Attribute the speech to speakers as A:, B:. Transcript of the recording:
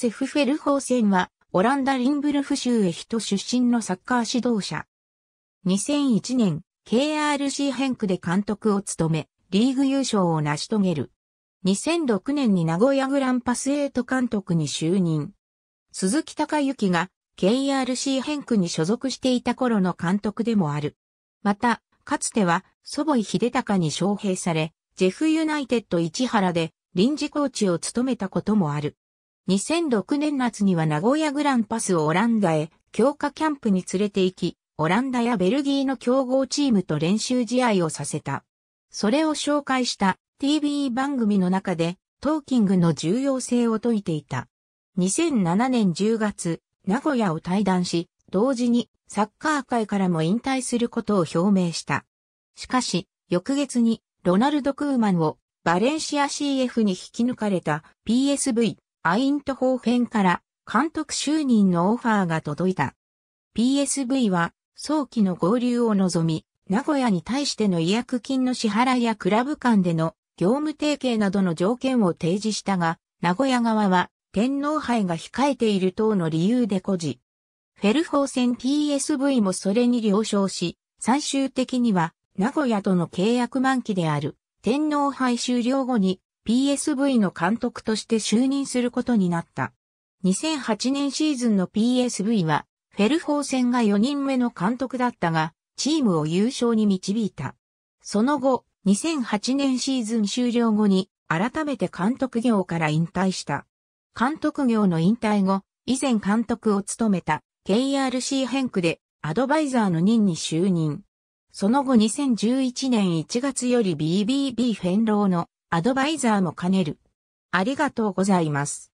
A: セフフェルホーセンは、オランダリンブルフ州エヒト出身のサッカー指導者。2001年、KRC ヘンクで監督を務め、リーグ優勝を成し遂げる。2006年に名古屋グランパスエイト監督に就任。鈴木隆之が KRC ヘンクに所属していた頃の監督でもある。また、かつては祖母井秀隆に招聘され、ジェフユナイテッド市原で臨時コーチを務めたこともある。2006年夏には名古屋グランパスをオランダへ強化キャンプに連れて行き、オランダやベルギーの強豪チームと練習試合をさせた。それを紹介した TV 番組の中でトーキングの重要性を説いていた。2007年10月、名古屋を退団し、同時にサッカー界からも引退することを表明した。しかし、翌月にロナルド・クーマンをバレンシア CF に引き抜かれた PSV アイントホーフェンから監督就任のオファーが届いた。PSV は早期の合流を望み、名古屋に対しての違約金の支払いやクラブ間での業務提携などの条件を提示したが、名古屋側は天皇杯が控えている等の理由で孤児。フェルホー PSV もそれに了承し、最終的には名古屋との契約満期である天皇杯終了後に PSV の監督として就任することになった。2008年シーズンの PSV は、フェルフォー戦が4人目の監督だったが、チームを優勝に導いた。その後、2008年シーズン終了後に、改めて監督業から引退した。監督業の引退後、以前監督を務めた KRC 編区でアドバイザーの任に就任。その後2011年1月より BBB フェンローのアドバイザーも兼ねる。ありがとうございます。